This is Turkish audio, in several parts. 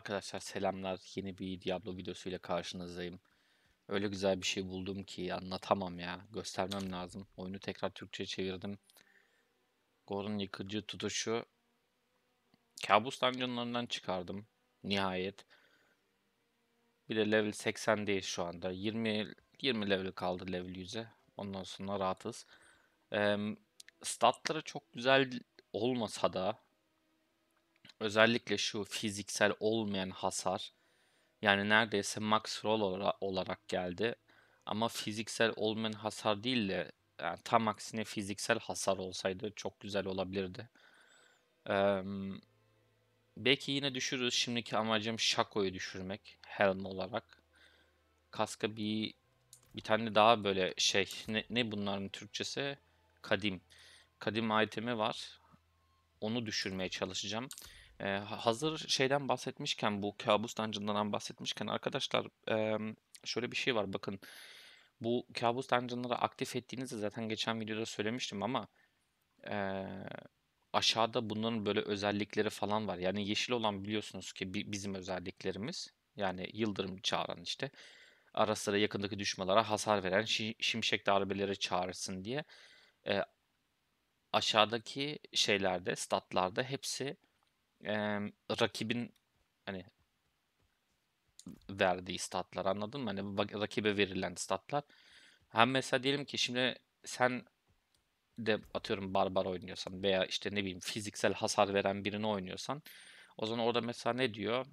Arkadaşlar selamlar. Yeni bir Diablo videosu ile karşınızdayım. Öyle güzel bir şey buldum ki anlatamam ya. Göstermem lazım. Oyunu tekrar Türkçe çevirdim. Gor'un yıkıcı tutuşu. Kabus dungeonlarından çıkardım. Nihayet. Bir de level 80 değil şu anda. 20 20 level kaldı level 100'e. Ondan sonra rahatız. Ee, statları çok güzel olmasa da Özellikle şu fiziksel olmayan hasar. Yani neredeyse max roll olarak geldi. Ama fiziksel olmayan hasar değil de yani tam aksine fiziksel hasar olsaydı çok güzel olabilirdi. Ee, belki yine düşürürüz. Şimdiki amacım Şako'yu düşürmek Helm olarak. Kaska bir bir tane daha böyle şey ne, ne bunların Türkçesi? Kadim. Kadim itemi var. Onu düşürmeye çalışacağım. E, hazır şeyden bahsetmişken bu kabus dungeon'dan bahsetmişken arkadaşlar e, şöyle bir şey var bakın. Bu kabus dungeon'ları aktif ettiğinizde zaten geçen videoda söylemiştim ama e, aşağıda bunların böyle özellikleri falan var. Yani yeşil olan biliyorsunuz ki bizim özelliklerimiz. Yani yıldırım çağıran işte. Ara sıra yakındaki düşmalara hasar veren şimşek darbeleri çağırsın diye. E, aşağıdaki şeylerde, statlarda hepsi e, rakibin hani verdiği statlar anladın mı? Hani rakibe verilen statlar. Hem mesela diyelim ki şimdi sen de atıyorum barbar oynuyorsan veya işte ne bileyim fiziksel hasar veren birini oynuyorsan o zaman orada mesela ne diyor?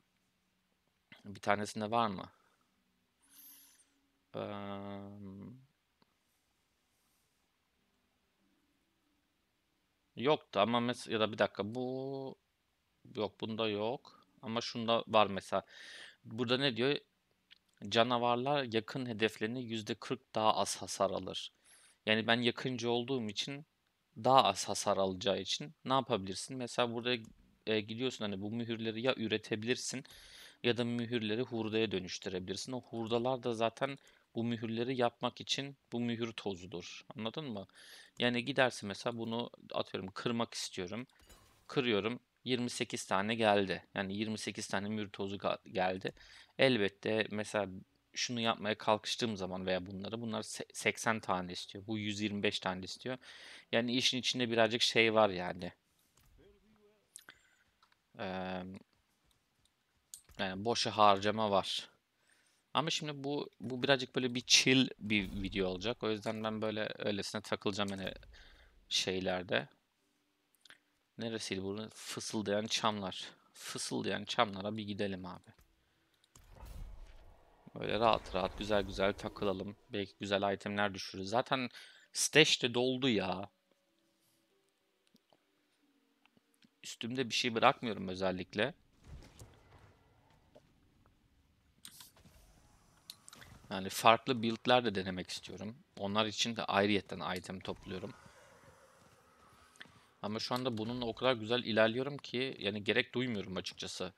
Bir tanesinde var mı? Ee... Yoktu ama mesela ya da bir dakika bu Yok bunda yok. Ama şunda var mesela. Burada ne diyor? Canavarlar yakın hedeflerine yüzde %40 daha az hasar alır. Yani ben yakıncı olduğum için daha az hasar alacağı için ne yapabilirsin? Mesela burada e, gidiyorsun hani bu mühürleri ya üretebilirsin ya da mühürleri hurdaya dönüştürebilirsin. O hurdalar da zaten bu mühürleri yapmak için bu mühür tozudur. Anladın mı? Yani gidersin mesela bunu atıyorum kırmak istiyorum. Kırıyorum. 28 tane geldi. Yani 28 tane mür geldi. Elbette mesela şunu yapmaya kalkıştığım zaman veya bunları bunlar 80 tane istiyor. Bu 125 tane istiyor. Yani işin içinde birazcık şey var yani. Ee, yani boşa harcama var. Ama şimdi bu bu birazcık böyle bir chill bir video olacak. O yüzden ben böyle öylesine takılacağım hani şeylerde. Neresiydi bu? Fısıldayan çamlar. Fısıldayan çamlara bir gidelim abi. Böyle rahat rahat güzel güzel takılalım. Belki güzel itemler düşürürüz. Zaten stash de doldu ya. Üstümde bir şey bırakmıyorum özellikle. Yani farklı build'ler de denemek istiyorum. Onlar için de ayrıyetten item topluyorum. Ama şu anda bununla o kadar güzel ilerliyorum ki yani gerek duymuyorum açıkçası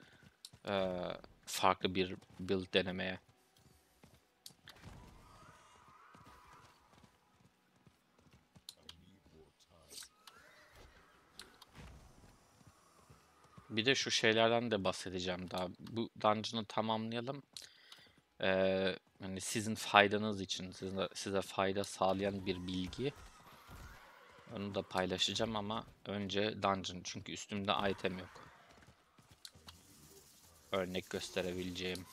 ee, farklı bir build denemeye. Bir de şu şeylerden de bahsedeceğim daha. Bu dungeon'ı tamamlayalım. Ee, yani sizin faydanız için, size, size fayda sağlayan bir bilgi. Onu da paylaşacağım ama önce dungeon çünkü üstümde item yok. Örnek gösterebileceğim.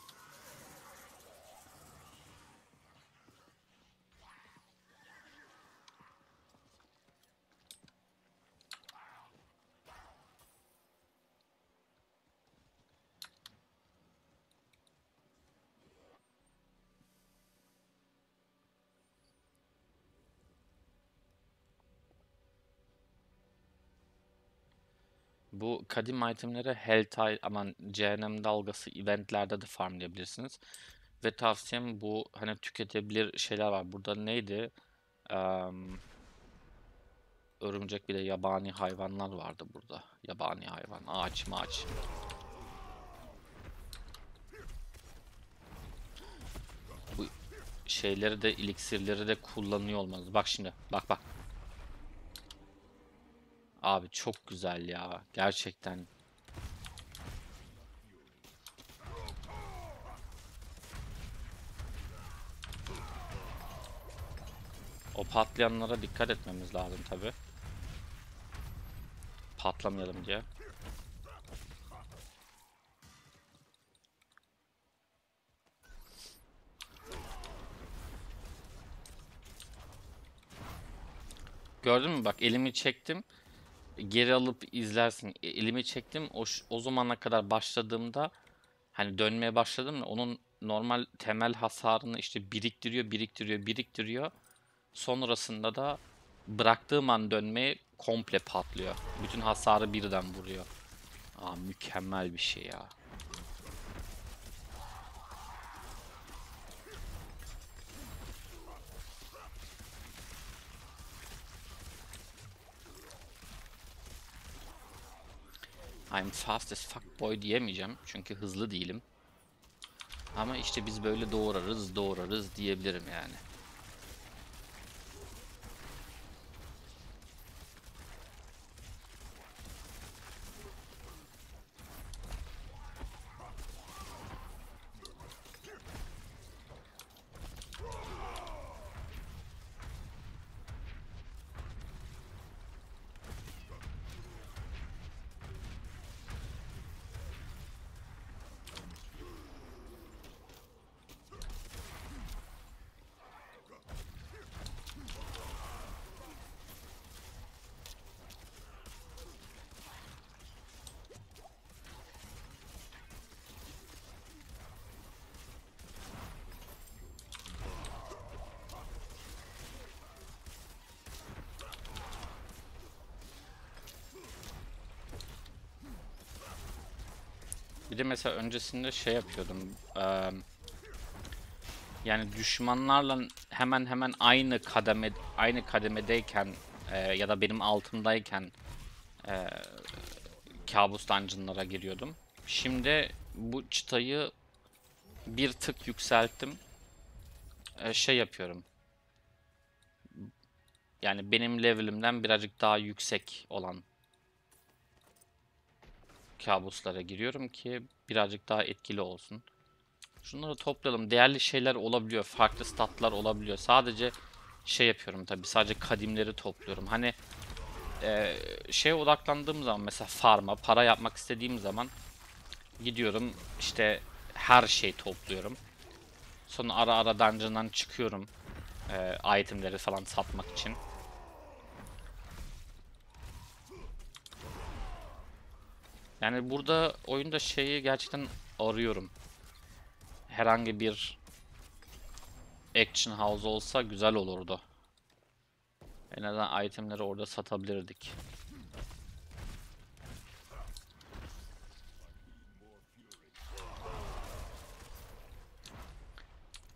Bu kadim itemlere Helltide aman Cehennem Dalgası eventlerde de farmlayabilirsiniz. Ve tavsiyem bu hani tüketebilir şeyler var. Burada neydi? Um, örümcek bir de yabani hayvanlar vardı burada. Yabani hayvan. Ağaç mağaç. Bu şeyleri de eliksirleri de kullanıyor olmanız. Bak şimdi. Bak bak. Abi çok güzel ya. Gerçekten. O patlayanlara dikkat etmemiz lazım tabi. Patlamayalım diye. Gördün mü bak elimi çektim geri alıp izlersin. E, elimi çektim. O, o zamana kadar başladığımda hani dönmeye başladım da onun normal temel hasarını işte biriktiriyor, biriktiriyor, biriktiriyor. Sonrasında da bıraktığım an dönmeye komple patlıyor. Bütün hasarı birden vuruyor. Aa mükemmel bir şey ya. I'm fast as fuck boy diyemeyeceğim. Çünkü hızlı değilim. Ama işte biz böyle doğrarız doğrarız diyebilirim yani. Bir de mesela öncesinde şey yapıyordum. Ee, yani düşmanlarla hemen hemen aynı kademe aynı kademedeyken e, ya da benim altımdayken e, kabus dungeonlara giriyordum. Şimdi bu çıtayı bir tık yükselttim. E, şey yapıyorum. Yani benim levelimden birazcık daha yüksek olan kabuslara giriyorum ki birazcık daha etkili olsun. Şunları toplayalım. Değerli şeyler olabiliyor. Farklı statlar olabiliyor. Sadece şey yapıyorum tabi. Sadece kadimleri topluyorum. Hani e, şeye odaklandığım zaman mesela farma, para yapmak istediğim zaman gidiyorum işte her şey topluyorum. Sonra ara ara dungeon'dan çıkıyorum. E, itemleri falan satmak için. Yani burada oyunda şeyi gerçekten arıyorum. Herhangi bir action house olsa güzel olurdu. En azından itemleri orada satabilirdik.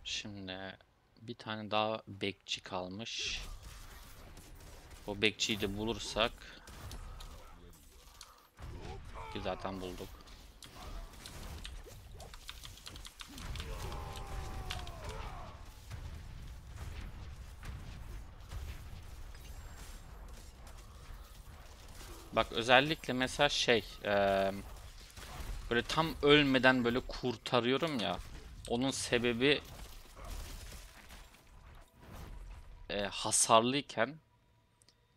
Şimdi bir tane daha bekçi kalmış. O bekçiyi de bulursak ki zaten bulduk. Bak özellikle mesela şey e, böyle tam ölmeden böyle kurtarıyorum ya onun sebebi e, hasarlıyken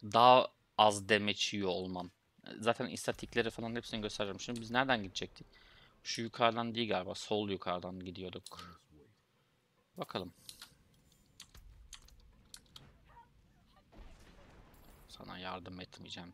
daha az damage yiyor olmam. Zaten istatikleri falan hepsini gösteririm. Şimdi biz nereden gidecektik? Şu yukarıdan değil galiba. Sol yukarıdan gidiyorduk. Bakalım. Sana yardım etmeyeceğim.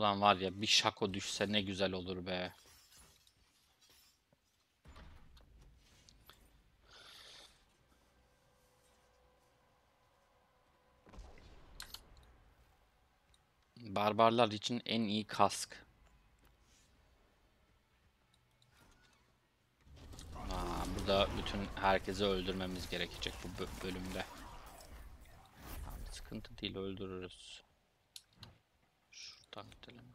Ulan var ya bir şako düşse ne güzel olur be. Barbarlar için en iyi kask. Aa, burada bütün herkesi öldürmemiz gerekecek bu bölümde. sıkıntı değil öldürürüz. стактелями.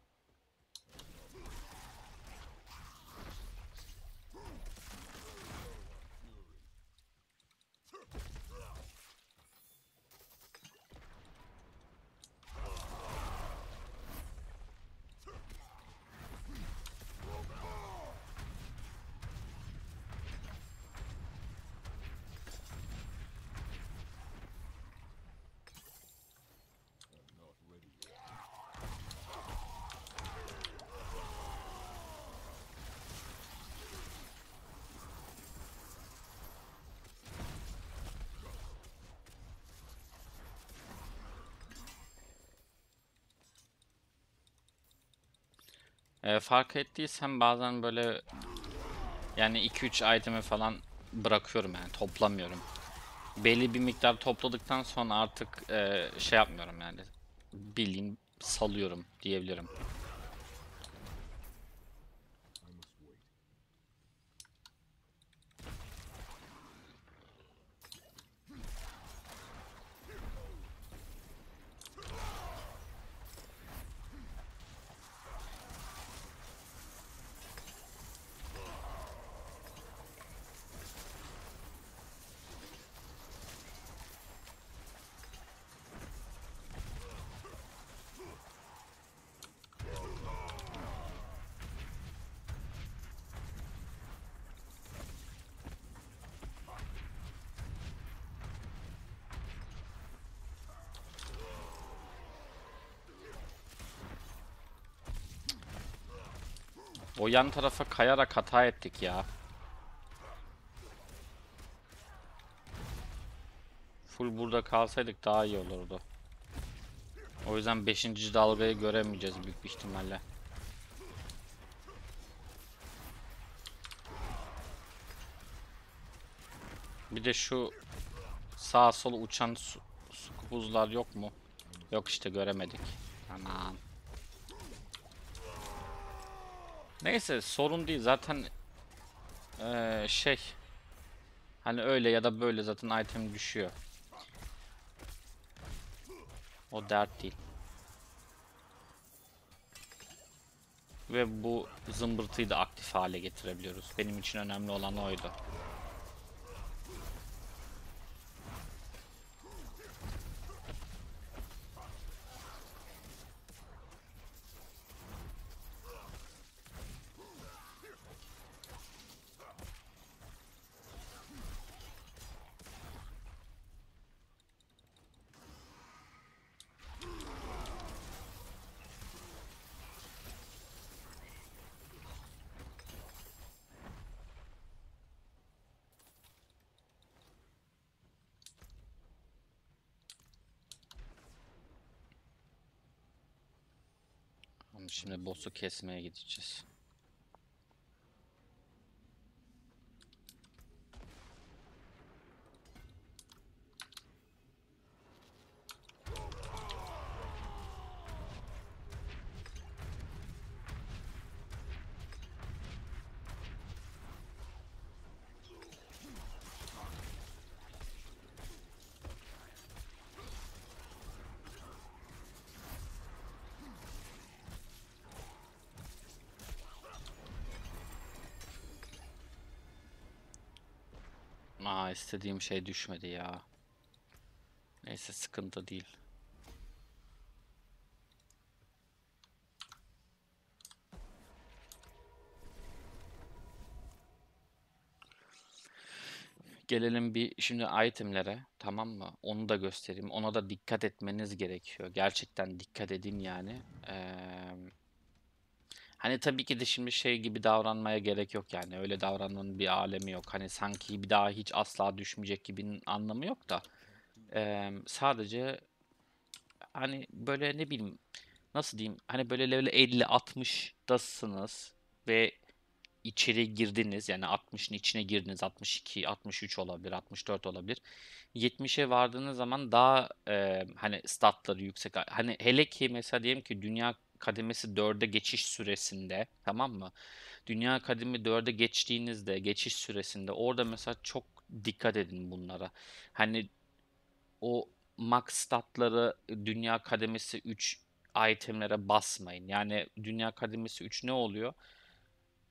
E, fark ettiysem bazen böyle yani 2-3 item'i falan bırakıyorum yani toplamıyorum. Belli bir miktar topladıktan sonra artık e, şey yapmıyorum yani bildiğin salıyorum diyebilirim. O yan tarafa kayarak hata ettik ya. Full burada kalsaydık daha iyi olurdu. O yüzden 5. dalgayı göremeyeceğiz büyük bir ihtimalle. Bir de şu sağ sol uçan su, su kubuzlar yok mu? Yok işte göremedik. Tamam. Neyse sorun değil zaten ee, şey hani öyle ya da böyle zaten item düşüyor. O dert değil. Ve bu zımbırtıyı da aktif hale getirebiliyoruz. Benim için önemli olan oydu. Şimdi boss'u kesmeye gideceğiz. Aa istediğim şey düşmedi ya. Neyse sıkıntı değil. gelelim bir şimdi itemlere tamam mı? Onu da göstereyim. Ona da dikkat etmeniz gerekiyor. Gerçekten dikkat edin yani. Ee, Hani tabii ki de şimdi şey gibi davranmaya gerek yok yani. Öyle davranmanın bir alemi yok. Hani sanki bir daha hiç asla düşmeyecek gibi anlamı yok da. Ee, sadece hani böyle ne bileyim nasıl diyeyim hani böyle level 50 60'dasınız ve içeri girdiniz yani 60'ın içine girdiniz 62 63 olabilir 64 olabilir 70'e vardığınız zaman daha e, hani statları yüksek hani hele ki mesela diyelim ki dünya kademesi 4'e geçiş süresinde tamam mı? Dünya kademi 4'e geçtiğinizde geçiş süresinde orada mesela çok dikkat edin bunlara. Hani o max statları dünya kademesi 3 itemlere basmayın. Yani dünya kademesi 3 ne oluyor?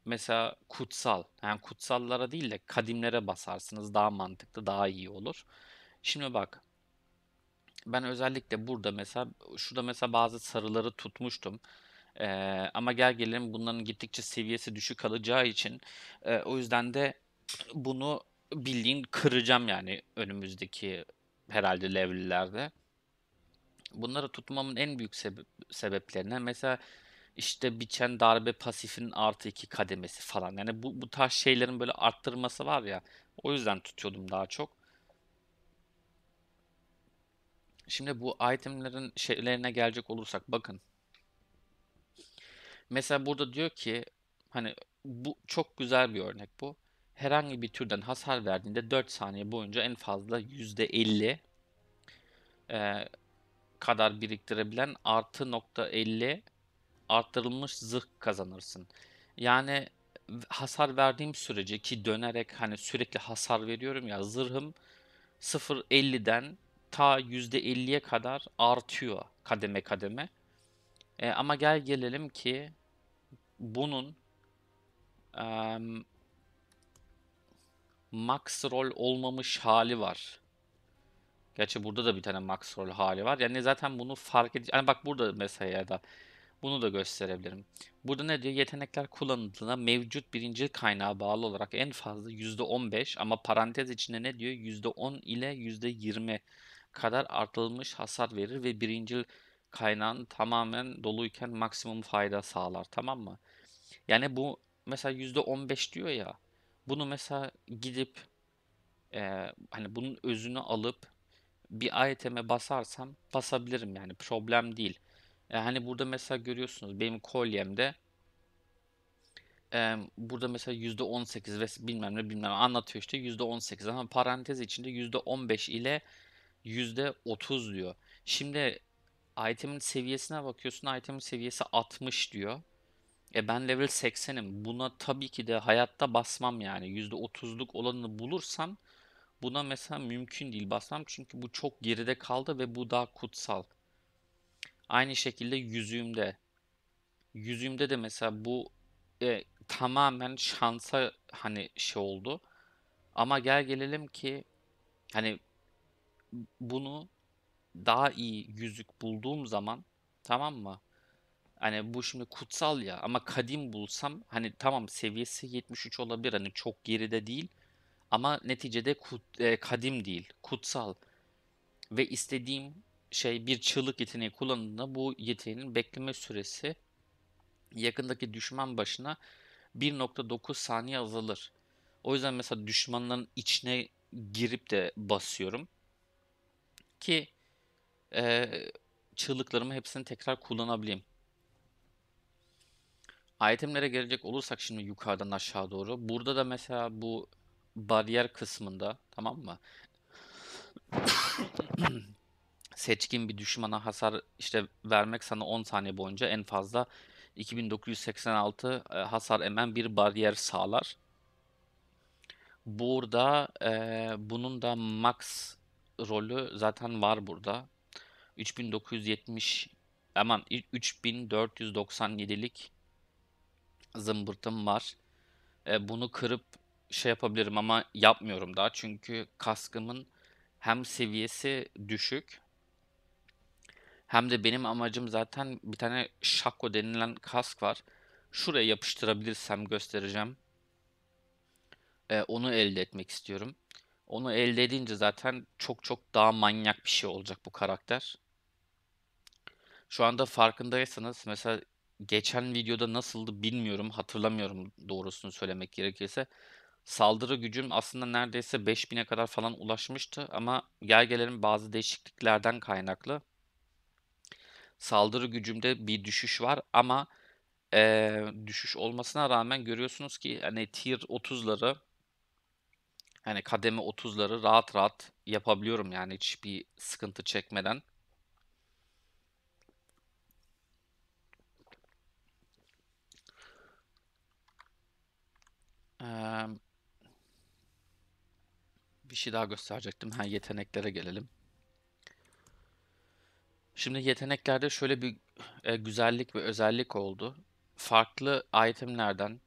Mesela kutsal. Yani kutsallara değil de kadimlere basarsınız. Daha mantıklı, daha iyi olur. Şimdi bak ben özellikle burada mesela şurada mesela bazı sarıları tutmuştum. Ee, ama gel gelelim bunların gittikçe seviyesi düşük kalacağı için e, o yüzden de bunu bildiğin kıracağım yani önümüzdeki herhalde level'lerde. Bunları tutmamın en büyük sebe- sebeplerinden mesela işte biçen darbe pasifinin artı iki kademesi falan. Yani bu, bu tarz şeylerin böyle arttırması var ya. O yüzden tutuyordum daha çok. Şimdi bu itemlerin şeylerine gelecek olursak bakın. Mesela burada diyor ki hani bu çok güzel bir örnek bu. Herhangi bir türden hasar verdiğinde 4 saniye boyunca en fazla %50 e, kadar biriktirebilen artı nokta 50 arttırılmış zırh kazanırsın. Yani hasar verdiğim sürece ki dönerek hani sürekli hasar veriyorum ya zırhım 0.50'den ta %50'ye kadar artıyor kademe kademe. E, ama gel gelelim ki bunun e, max roll olmamış hali var. Gerçi burada da bir tane max roll hali var. Yani zaten bunu fark edici. Yani bak burada mesela ya da bunu da gösterebilirim. Burada ne diyor? Yetenekler kullanıldığına mevcut birinci kaynağa bağlı olarak en fazla %15 ama parantez içinde ne diyor? %10 ile %20 kadar artılmış hasar verir ve birincil kaynağın tamamen doluyken maksimum fayda sağlar tamam mı? Yani bu mesela yüzde %15 diyor ya bunu mesela gidip e, hani bunun özünü alıp bir iteme basarsam basabilirim yani problem değil. E, hani burada mesela görüyorsunuz benim kolyemde e, burada mesela yüzde %18 ve bilmem ne bilmem ne anlatıyor işte %18 ama parantez içinde yüzde %15 ile %30 diyor. Şimdi itemin seviyesine bakıyorsun. Itemin seviyesi 60 diyor. E ben level 80'im. Buna tabii ki de hayatta basmam yani. %30'luk olanını bulursam buna mesela mümkün değil basmam. Çünkü bu çok geride kaldı ve bu daha kutsal. Aynı şekilde yüzüğümde. Yüzüğümde de mesela bu e, tamamen şansa hani şey oldu. Ama gel gelelim ki hani bunu daha iyi yüzük bulduğum zaman tamam mı? Hani bu şimdi kutsal ya ama kadim bulsam hani tamam seviyesi 73 olabilir hani çok geride değil ama neticede kut, e, kadim değil kutsal ve istediğim şey bir çığlık yeteneği kullandığında bu yeteneğin bekleme süresi yakındaki düşman başına 1.9 saniye azalır. O yüzden mesela düşmanların içine girip de basıyorum ki e, çığlıklarımı hepsini tekrar kullanabileyim. Itemlere gelecek olursak şimdi yukarıdan aşağı doğru. Burada da mesela bu bariyer kısmında tamam mı? Seçkin bir düşmana hasar işte vermek sana 10 saniye boyunca en fazla 2986 hasar emen bir bariyer sağlar. Burada e, bunun da max rolü zaten var burada. 3970 aman 3497'lik zımbırtım var. E, bunu kırıp şey yapabilirim ama yapmıyorum daha. Çünkü kaskımın hem seviyesi düşük hem de benim amacım zaten bir tane şako denilen kask var. Şuraya yapıştırabilirsem göstereceğim. E, onu elde etmek istiyorum. Onu elde edince zaten çok çok daha manyak bir şey olacak bu karakter. Şu anda farkındaysanız mesela geçen videoda nasıldı bilmiyorum, hatırlamıyorum doğrusunu söylemek gerekirse. Saldırı gücüm aslında neredeyse 5000'e kadar falan ulaşmıştı ama gergelerin bazı değişikliklerden kaynaklı saldırı gücümde bir düşüş var ama e, düşüş olmasına rağmen görüyorsunuz ki hani tier 30'ları hani kademe 30'ları rahat rahat yapabiliyorum yani hiçbir sıkıntı çekmeden. Ee, bir şey daha gösterecektim. Ha yeteneklere gelelim. Şimdi yeteneklerde şöyle bir e, güzellik ve özellik oldu. Farklı itemlerden,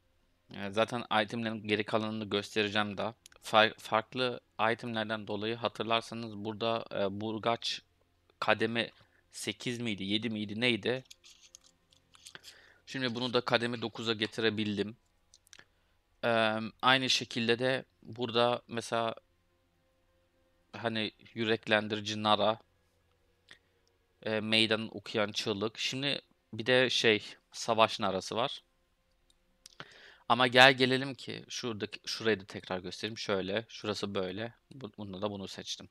e, zaten itemlerin geri kalanını göstereceğim daha fa farklı itemlerden dolayı hatırlarsanız burada e, burgaç kademe 8 miydi 7 miydi neydi? Şimdi bunu da kademe 9'a getirebildim. Ee, aynı şekilde de burada mesela hani yüreklendirici nara e, meydan okuyan çığlık. Şimdi bir de şey savaş narası var. Ama gel gelelim ki şuradaki şurayı da tekrar göstereyim. Şöyle, şurası böyle. Bunda da bunu seçtim.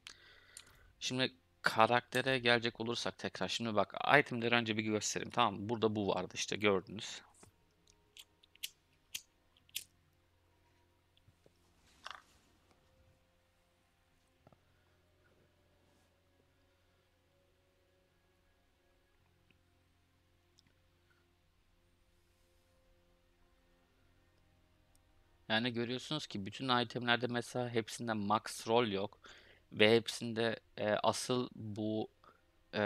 Şimdi karaktere gelecek olursak tekrar. Şimdi bak itemleri önce bir göstereyim. Tamam Burada bu vardı işte gördünüz. Yani görüyorsunuz ki bütün itemlerde mesela hepsinde max roll yok. Ve hepsinde e, asıl bu e,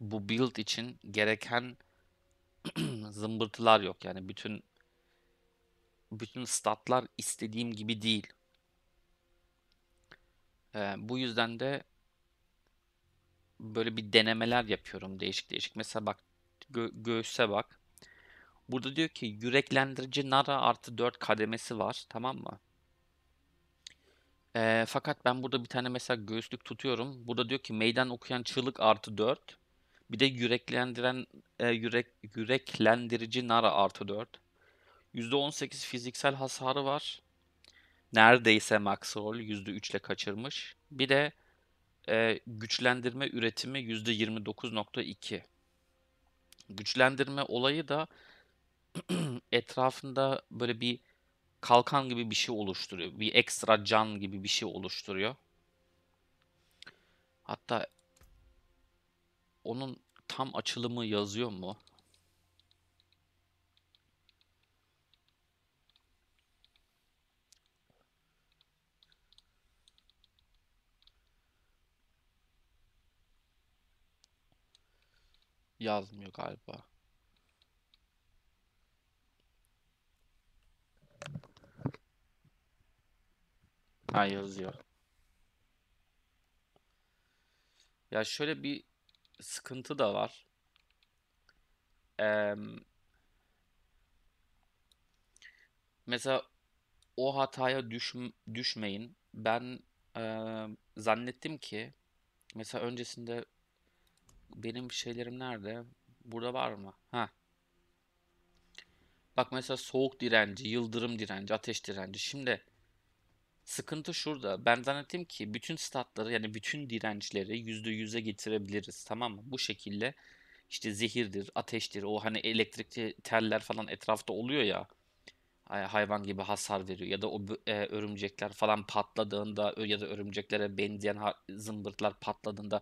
bu build için gereken zımbırtılar yok. Yani bütün bütün statlar istediğim gibi değil. E, bu yüzden de böyle bir denemeler yapıyorum değişik değişik. Mesela bak gö göğüse bak. Burada diyor ki yüreklendirici nara artı 4 kademesi var tamam mı? E, fakat ben burada bir tane mesela göğüslük tutuyorum. Burada diyor ki meydan okuyan çığlık artı 4. Bir de yüreklendiren e, yürek yüreklendirici nara artı 4. %18 fiziksel hasarı var. Neredeyse max roll %3 ile kaçırmış. Bir de e, güçlendirme üretimi %29.2. Güçlendirme olayı da etrafında böyle bir kalkan gibi bir şey oluşturuyor. Bir ekstra can gibi bir şey oluşturuyor. Hatta onun tam açılımı yazıyor mu? Yazmıyor galiba. Ha yazıyor. Ya şöyle bir sıkıntı da var. Ee, mesela o hataya düş, düşmeyin. Ben e, zannettim ki mesela öncesinde benim şeylerim nerede? Burada var mı? Ha. Bak mesela soğuk direnci, yıldırım direnci, ateş direnci. Şimdi Sıkıntı şurada. Ben zannettim ki bütün statları yani bütün dirençleri yüzde %100'e getirebiliriz tamam mı? Bu şekilde işte zehirdir, ateştir, o hani elektrikli teller falan etrafta oluyor ya hayvan gibi hasar veriyor ya da o e, örümcekler falan patladığında ya da örümceklere benzeyen zımbırtlar patladığında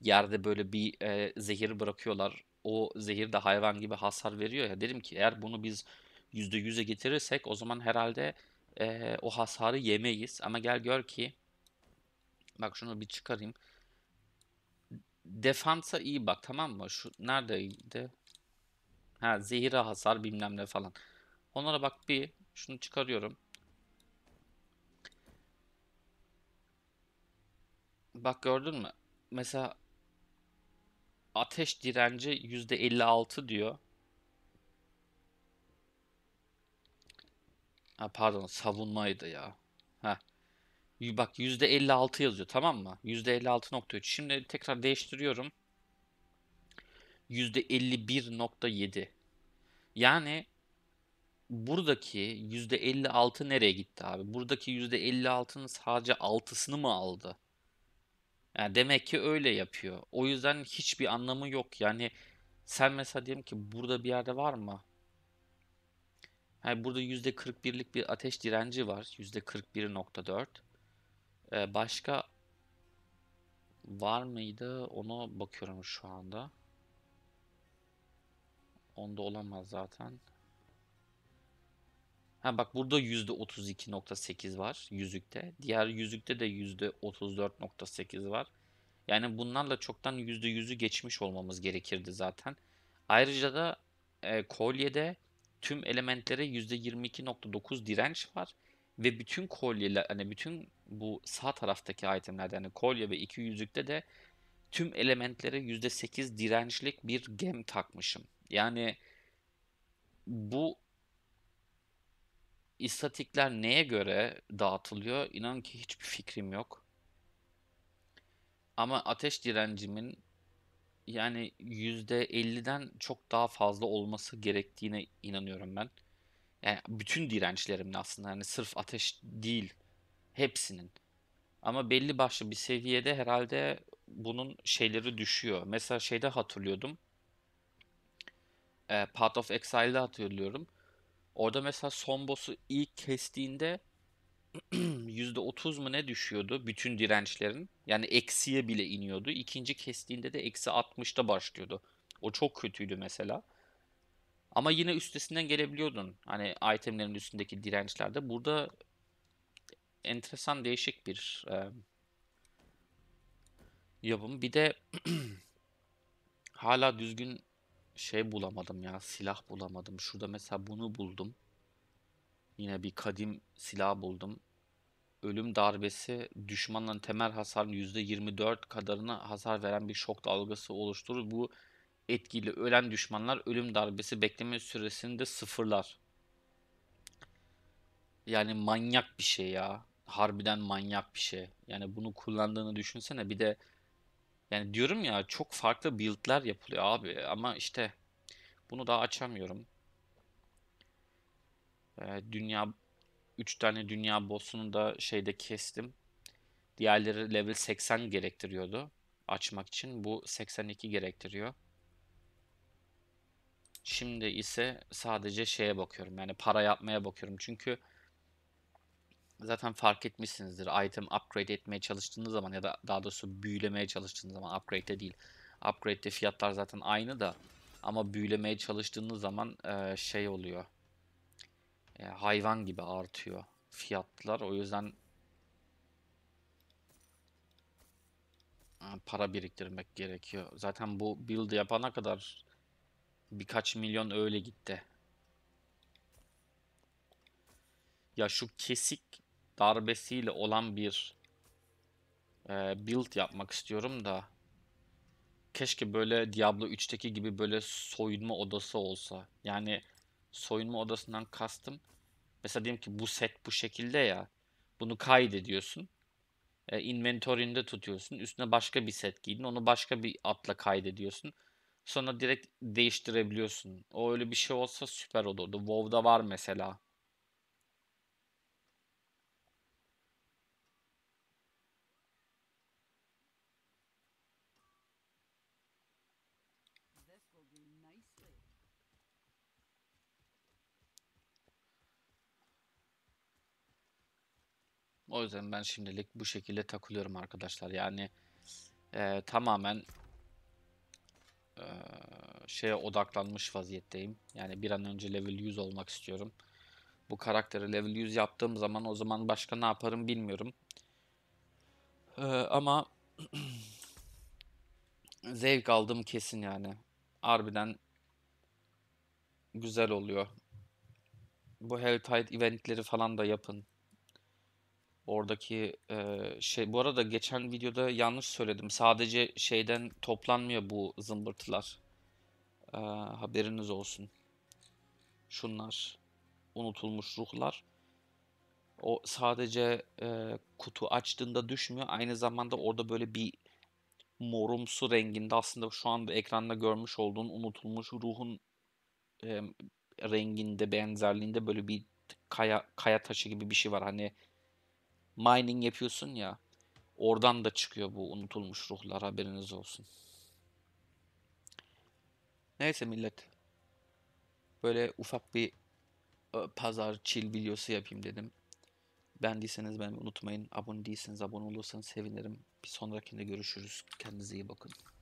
yerde böyle bir e, zehir bırakıyorlar. O zehir de hayvan gibi hasar veriyor ya. Dedim ki eğer bunu biz yüzde %100'e getirirsek o zaman herhalde e, o hasarı yemeyiz. Ama gel gör ki bak şunu bir çıkarayım. Defansa iyi bak tamam mı? Şu neredeydi? Ha zehire hasar bilmem ne falan. Onlara bak bir şunu çıkarıyorum. Bak gördün mü? Mesela ateş direnci %56 diyor. Ha pardon savunmaydı ya. Ha. Bak %56 yazıyor tamam mı? %56.3. Şimdi tekrar değiştiriyorum. %51.7. Yani buradaki %56 nereye gitti abi? Buradaki %56'nın sadece 6'sını mı aldı? Yani demek ki öyle yapıyor. O yüzden hiçbir anlamı yok. Yani sen mesela diyelim ki burada bir yerde var mı? Yani burada %41'lik bir ateş direnci var. %41.4. Ee, başka var mıydı? Ona bakıyorum şu anda. Onda olamaz zaten. Ha bak burada %32.8 var yüzükte. Diğer yüzükte de %34.8 var. Yani bunlarla çoktan %100'ü geçmiş olmamız gerekirdi zaten. Ayrıca da e, kolyede tüm elementlere %22.9 direnç var ve bütün kolyeler hani bütün bu sağ taraftaki itemlerde hani kolye ve iki yüzükte de tüm elementlere %8 dirençlik bir gem takmışım. Yani bu istatikler neye göre dağıtılıyor? İnan ki hiçbir fikrim yok. Ama ateş direncimin yani %50'den çok daha fazla olması gerektiğine inanıyorum ben. Yani bütün dirençlerimin aslında yani sırf ateş değil hepsinin. Ama belli başlı bir seviyede herhalde bunun şeyleri düşüyor. Mesela şeyde hatırlıyordum. E, Path of Exile'da hatırlıyorum. Orada mesela son boss'u ilk kestiğinde %30 mu ne düşüyordu bütün dirençlerin. Yani eksiye bile iniyordu. İkinci kestiğinde de eksi 60'ta başlıyordu. O çok kötüydü mesela. Ama yine üstesinden gelebiliyordun. Hani itemlerin üstündeki dirençlerde. Burada enteresan değişik bir e, yapım. Bir de hala düzgün şey bulamadım ya. Silah bulamadım. Şurada mesela bunu buldum. Yine bir kadim silah buldum ölüm darbesi düşmanların temel hasarın %24 kadarına hasar veren bir şok dalgası oluşturur. Bu etkili ölen düşmanlar ölüm darbesi bekleme süresini de sıfırlar. Yani manyak bir şey ya. Harbiden manyak bir şey. Yani bunu kullandığını düşünsene. Bir de yani diyorum ya çok farklı build'ler yapılıyor abi. Ama işte bunu daha açamıyorum. Ee, dünya 3 tane dünya boss'unu da şeyde kestim. Diğerleri level 80 gerektiriyordu açmak için. Bu 82 gerektiriyor. Şimdi ise sadece şeye bakıyorum. Yani para yapmaya bakıyorum. Çünkü zaten fark etmişsinizdir. Item upgrade etmeye çalıştığınız zaman ya da daha doğrusu büyülemeye çalıştığınız zaman upgrade'de değil. Upgrade'de fiyatlar zaten aynı da ama büyülemeye çalıştığınız zaman şey oluyor e, hayvan gibi artıyor fiyatlar. O yüzden e, para biriktirmek gerekiyor. Zaten bu build yapana kadar birkaç milyon öyle gitti. Ya şu kesik darbesiyle olan bir e, build yapmak istiyorum da keşke böyle Diablo 3'teki gibi böyle soyunma odası olsa. Yani soyunma odasından kastım. Mesela diyelim ki bu set bu şekilde ya. Bunu kaydediyorsun. E, inventory'inde tutuyorsun. Üstüne başka bir set giydin. Onu başka bir atla kaydediyorsun. Sonra direkt değiştirebiliyorsun. O öyle bir şey olsa süper olurdu. WoW'da var mesela. O yüzden ben şimdilik bu şekilde takılıyorum arkadaşlar. Yani e, tamamen e, şeye odaklanmış vaziyetteyim. Yani bir an önce level 100 olmak istiyorum. Bu karakteri level 100 yaptığım zaman o zaman başka ne yaparım bilmiyorum. E, ama zevk aldım kesin yani. Harbiden güzel oluyor. Bu Helltide eventleri falan da yapın. Oradaki e, şey bu arada geçen videoda yanlış söyledim. Sadece şeyden toplanmıyor bu zımbırtılar. E, haberiniz olsun. Şunlar unutulmuş ruhlar. O sadece e, kutu açtığında düşmüyor. Aynı zamanda orada böyle bir morumsu renginde aslında şu anda ekranda görmüş olduğun unutulmuş ruhun e, renginde benzerliğinde böyle bir kaya kaya taşı gibi bir şey var. Hani mining yapıyorsun ya. Oradan da çıkıyor bu unutulmuş ruhlar haberiniz olsun. Neyse millet. Böyle ufak bir e, pazar chill videosu yapayım dedim. Beğendiyseniz beni unutmayın. Abone değilseniz abone olursanız sevinirim. Bir sonrakinde görüşürüz. Kendinize iyi bakın.